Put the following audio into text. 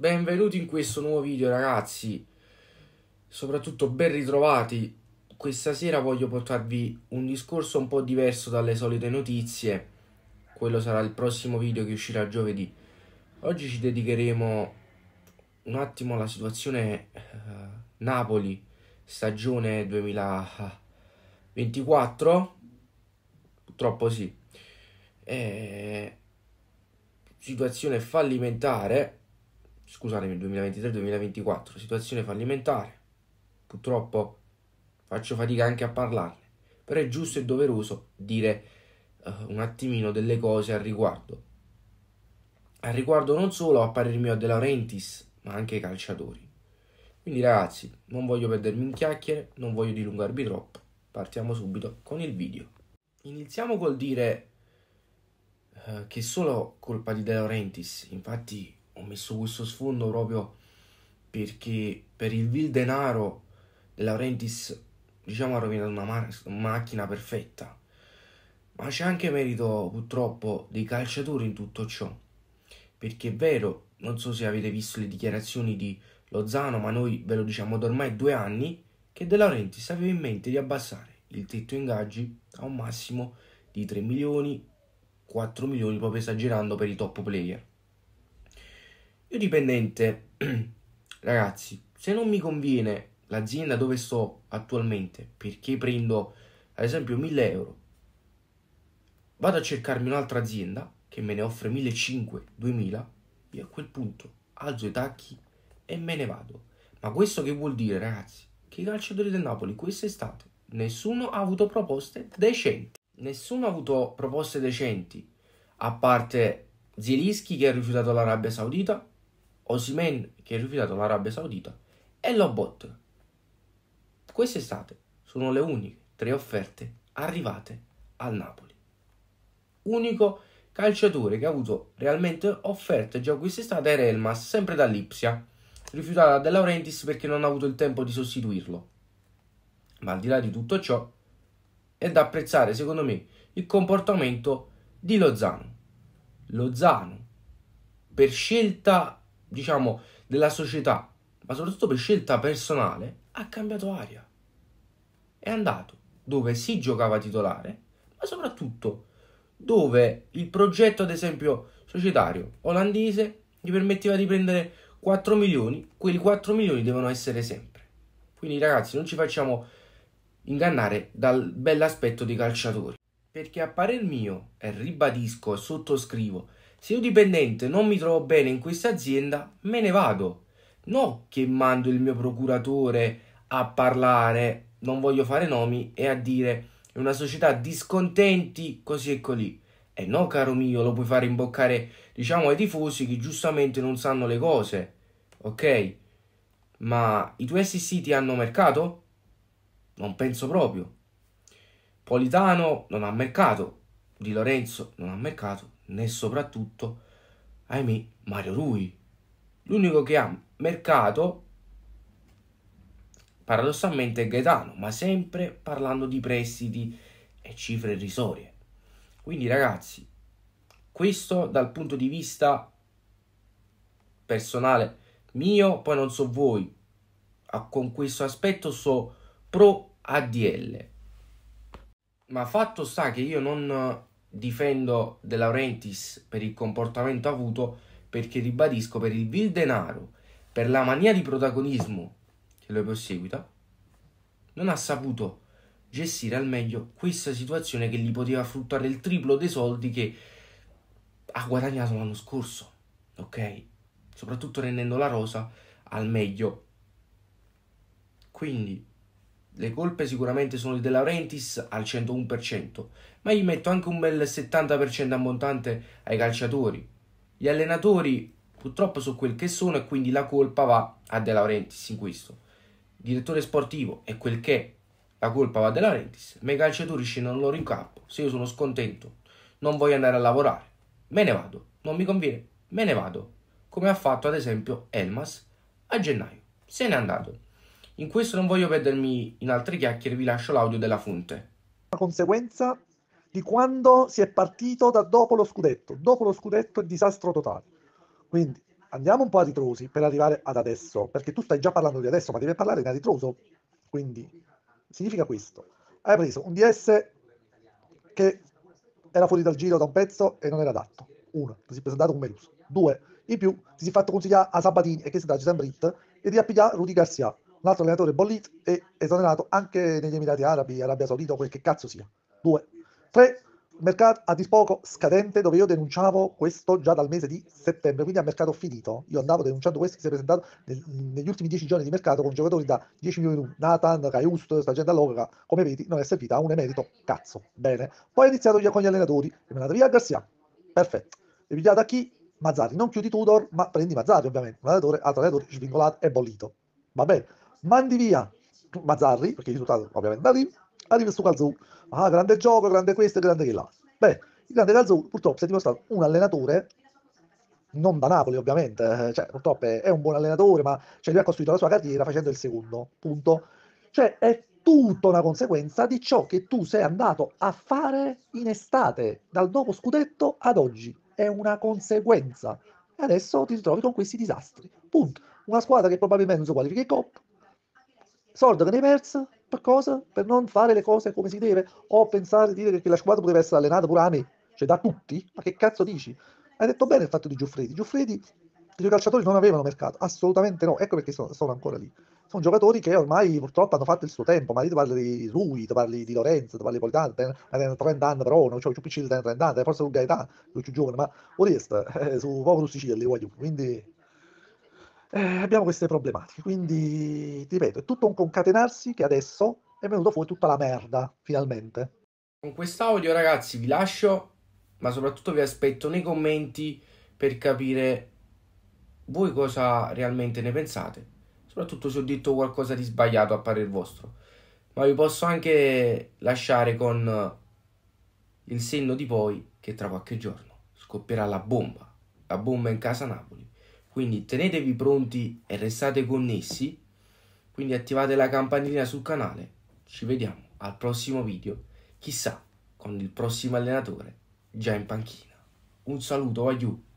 Benvenuti in questo nuovo video ragazzi Soprattutto ben ritrovati Questa sera voglio portarvi un discorso un po' diverso dalle solite notizie Quello sarà il prossimo video che uscirà giovedì Oggi ci dedicheremo un attimo alla situazione eh, Napoli Stagione 2024 Purtroppo sì eh, Situazione fallimentare scusatemi, 2023-2024, situazione fallimentare. Purtroppo faccio fatica anche a parlarne, però è giusto e doveroso dire uh, un attimino delle cose al riguardo. Al riguardo non solo a parer mio De Laurentiis, ma anche ai calciatori. Quindi ragazzi, non voglio perdermi in chiacchiere, non voglio dilungarvi troppo. Partiamo subito con il video. Iniziamo col dire uh, che solo colpa di De Laurentiis, infatti ho messo questo sfondo proprio perché per il vil denaro De Laurentiis diciamo ha rovinato una ma- macchina perfetta ma c'è anche merito purtroppo dei calciatori in tutto ciò perché è vero non so se avete visto le dichiarazioni di Lozano ma noi ve lo diciamo da ormai due anni che De Laurentiis aveva in mente di abbassare il tetto ingaggi a un massimo di 3 milioni 4 milioni proprio esagerando per i top player io dipendente, ragazzi, se non mi conviene l'azienda dove sto attualmente, perché prendo ad esempio 1000 euro, vado a cercarmi un'altra azienda che me ne offre 1500, 2000, io a quel punto alzo i tacchi e me ne vado. Ma questo che vuol dire, ragazzi? Che i calciatori del Napoli quest'estate nessuno ha avuto proposte decenti. Nessuno ha avuto proposte decenti, a parte Zielischi che ha rifiutato l'Arabia Saudita, Osimen che è rifiutato l'Arabia Saudita e Lobot. Quest'estate sono le uniche tre offerte arrivate al Napoli. Unico calciatore che ha avuto realmente offerte già quest'estate era Elmas, sempre dall'Ipsia, rifiutata da De Laurentiis perché non ha avuto il tempo di sostituirlo. Ma al di là di tutto ciò, è da apprezzare secondo me il comportamento di Lozano. Lozano, per scelta diciamo, della società, ma soprattutto per scelta personale, ha cambiato aria. È andato dove si giocava titolare, ma soprattutto dove il progetto, ad esempio, societario olandese gli permetteva di prendere 4 milioni, quei 4 milioni devono essere sempre. Quindi ragazzi, non ci facciamo ingannare dal bell'aspetto dei calciatori, perché a parer mio, e ribadisco e sottoscrivo, se io dipendente non mi trovo bene in questa azienda, me ne vado. No che mando il mio procuratore a parlare, non voglio fare nomi, e a dire è una società discontenti così e così. E eh no, caro mio, lo puoi fare imboccare, diciamo, ai tifosi che giustamente non sanno le cose. Ok? Ma i tuoi SC hanno mercato? Non penso proprio. Politano non ha mercato. Di Lorenzo non ha mercato né soprattutto, ahimè, Mario Rui. L'unico che ha mercato, paradossalmente, è Gaetano, ma sempre parlando di prestiti e cifre irrisorie. Quindi ragazzi, questo dal punto di vista personale mio, poi non so voi, con questo aspetto so pro ADL. Ma fatto sta che io non difendo De Laurentiis per il comportamento avuto perché ribadisco per il vil denaro, per la mania di protagonismo che lo perseguita, non ha saputo gestire al meglio questa situazione che gli poteva fruttare il triplo dei soldi che ha guadagnato l'anno scorso, ok? Soprattutto rendendo la rosa al meglio. Quindi le colpe sicuramente sono di De Laurentiis al 101%, ma gli metto anche un bel 70% ammontante ai calciatori. Gli allenatori purtroppo sono quel che sono e quindi la colpa va a De Laurentiis in questo. direttore sportivo è quel che è, la colpa va a De Laurentiis, ma i calciatori scendono loro in campo. Se io sono scontento, non voglio andare a lavorare, me ne vado, non mi conviene, me ne vado, come ha fatto ad esempio Elmas a gennaio. Se n'è andato. In questo non voglio perdermi in altre chiacchiere, vi lascio l'audio della fonte. La conseguenza di quando si è partito da dopo lo scudetto. Dopo lo scudetto il disastro totale. Quindi andiamo un po' a ritrosi per arrivare ad adesso, perché tu stai già parlando di adesso, ma devi parlare da ritroso. Quindi significa questo. Hai preso un DS che era fuori dal giro da un pezzo e non era adatto. Uno, ti sei presentato con Meluso. Due, in più ti sei fatto consigliare a Sabatini e che si dà sempre Brit e di appiglia Rudy Garcia un altro allenatore bollito e esonerato anche negli Emirati Arabi, Arabia Saudita o quel che cazzo sia. Due. Tre, mercato a dispoco scadente dove io denunciavo questo già dal mese di settembre, quindi a mercato finito. Io andavo denunciando questo che si è presentato nel, negli ultimi dieci giorni di mercato con giocatori da 10 milioni, di Nathan, Caiust, sta gente come vedi non è servita a un emerito, cazzo, bene. Poi ho iniziato con gli allenatori, e mi è andato via Garcia, perfetto. E pigliato a chi? Mazzari, non chiudi Tudor, ma prendi Mazzari ovviamente, un allenatore, altro allenatore svincolato e bollito. Va bene mandi via Mazzarri, perché il risultato ovviamente arriva, arriva su Calzou. Ah, grande gioco, grande questo, grande che là. Beh, il grande Calzou purtroppo si è dimostrato un allenatore non da Napoli ovviamente, eh, cioè, purtroppo è, è, un buon allenatore, ma cioè, lui ha costruito la sua carriera facendo il secondo, punto. Cioè è tutta una conseguenza di ciò che tu sei andato a fare in estate, dal dopo scudetto ad oggi. È una conseguenza. E adesso ti ritrovi con questi disastri, punto. Una squadra che probabilmente non si qualifica in Coppa, Soldo che ne hai perso per cosa? Per non fare le cose come si deve? O pensare di dire che la squadra poteva essere allenata pure a me, cioè da tutti? Ma che cazzo dici? Hai detto bene il fatto di Giuffredi. Giuffredi, i suoi calciatori non avevano mercato, assolutamente no. Ecco perché sono, sono ancora lì. Sono giocatori che ormai purtroppo hanno fatto il suo tempo, ma lì ti parli di lui, ti parli di Lorenzo, ti parli di Politano, tenendo 30 anni però, non c'è più piccino di 30 anni, forse un Gaetano, più giovane, ma onesta, eh, su povero Sicilia li voglio, quindi eh, abbiamo queste problematiche. Quindi, ripeto, è tutto un concatenarsi che adesso è venuto fuori tutta la merda, finalmente. Con quest'audio, ragazzi, vi lascio, ma soprattutto vi aspetto nei commenti per capire voi cosa realmente ne pensate. Soprattutto se ho detto qualcosa di sbagliato a parer vostro. Ma vi posso anche lasciare con il senno di poi che tra qualche giorno scoppierà la bomba, la bomba in casa Napoli. Quindi tenetevi pronti e restate connessi. Quindi attivate la campanellina sul canale. Ci vediamo al prossimo video, chissà con il prossimo allenatore già in panchina. Un saluto aiuto